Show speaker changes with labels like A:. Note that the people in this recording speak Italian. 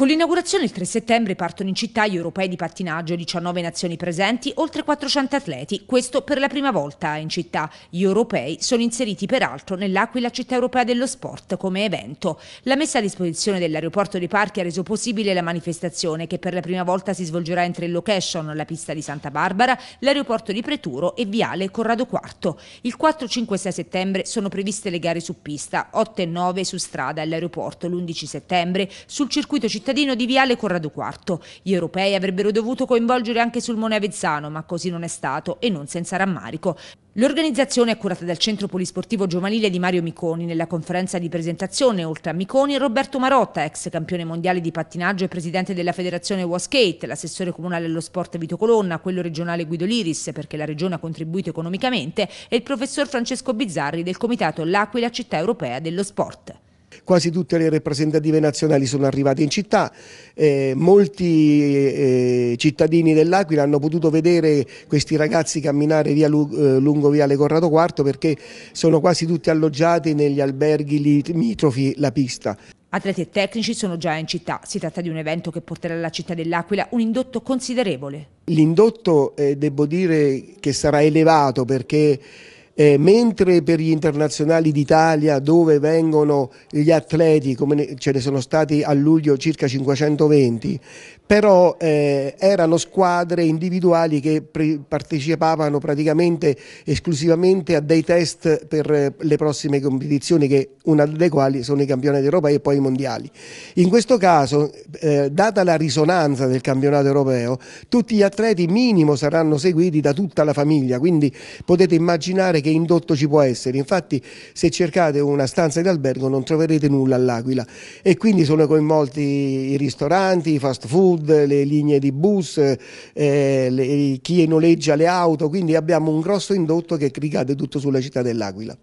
A: Con l'inaugurazione il 3 settembre partono in città gli europei di pattinaggio, 19 nazioni presenti, oltre 400 atleti, questo per la prima volta in città. Gli europei sono inseriti peraltro nell'Aquila Città Europea dello Sport come evento. La messa a disposizione dell'aeroporto dei parchi ha reso possibile la manifestazione che per la prima volta si svolgerà in tre location, la pista di Santa Barbara, l'aeroporto di Preturo e Viale Corrado IV. Il 4, 5 e 6 settembre sono previste le gare su pista, 8 e 9 su strada all'aeroporto, l'11 settembre sul circuito cittadino cittadino di Viale Corrado IV. Gli europei avrebbero dovuto coinvolgere anche Sulmone Avezzano, ma così non è stato e non senza rammarico. L'organizzazione è curata dal Centro Polisportivo Giovanile di Mario Miconi. Nella conferenza di presentazione, oltre a Miconi, Roberto Marotta, ex campione mondiale di pattinaggio e presidente della federazione Waskate, l'assessore comunale allo sport Vito Colonna, quello regionale Guido Liris, perché la regione ha contribuito economicamente, e il professor Francesco Bizzarri del comitato L'Aquila Città Europea dello Sport
B: quasi tutte le rappresentative nazionali sono arrivate in città, eh, molti eh, cittadini dell'Aquila hanno potuto vedere questi ragazzi camminare via, eh, lungo Viale Corrado IV perché sono quasi tutti alloggiati negli alberghi limitrofi la pista.
A: Atleti e tecnici sono già in città, si tratta di un evento che porterà alla città dell'Aquila un indotto considerevole.
B: L'indotto eh, devo dire che sarà elevato perché eh, mentre per gli internazionali d'Italia dove vengono gli atleti, come ce ne sono stati a luglio circa 520, però eh, erano squadre individuali che partecipavano praticamente esclusivamente a dei test per eh, le prossime competizioni, che una delle quali sono i campionati europei e poi i mondiali. In questo caso, eh, data la risonanza del campionato europeo, tutti gli atleti minimo saranno seguiti da tutta la famiglia, quindi potete immaginare che che indotto ci può essere. Infatti se cercate una stanza di albergo non troverete nulla all'Aquila e quindi sono coinvolti i ristoranti, i fast food, le linee di bus, eh, le, chi noleggia le auto, quindi abbiamo un grosso indotto che ricade tutto sulla città dell'Aquila.